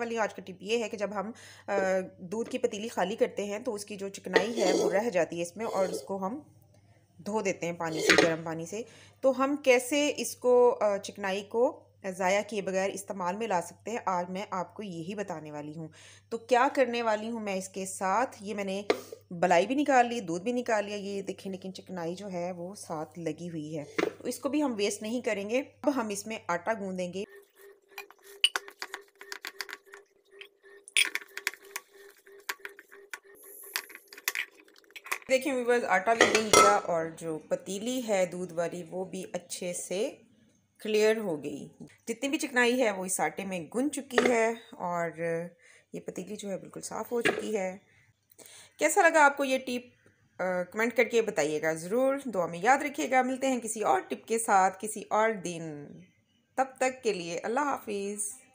वाली आज का टिप ये है कि जब हम दूध की पतीली खाली करते हैं तो उसकी जो चिकनाई है वो रह जाती है इसमें और इसको हम धो देते हैं पानी से गर्म पानी से तो हम कैसे इसको चिकनाई को ज़ाया किए बगैर इस्तेमाल में ला सकते हैं आज मैं आपको यही बताने वाली हूँ तो क्या करने वाली हूँ मैं इसके साथ ये मैंने बलाई भी निकाल ली दूध भी निकाल लिया ये देखें लेकिन चिकनाई जो है वो साथ लगी हुई है तो इसको भी हम वेस्ट नहीं करेंगे अब हम इसमें आटा गूँधेंगे देखिए वीवर्स आटा भी गूंज गया और जो पतीली है दूध वाली वो भी अच्छे से क्लियर हो गई जितनी भी चिकनाई है वो इस आटे में गुन चुकी है और ये पतीली जो है बिल्कुल साफ़ हो चुकी है कैसा लगा आपको ये टिप कमेंट करके बताइएगा ज़रूर दुआ में याद रखिएगा मिलते हैं किसी और टिप के साथ किसी और दिन तब तक के लिए अल्लाह हाफिज़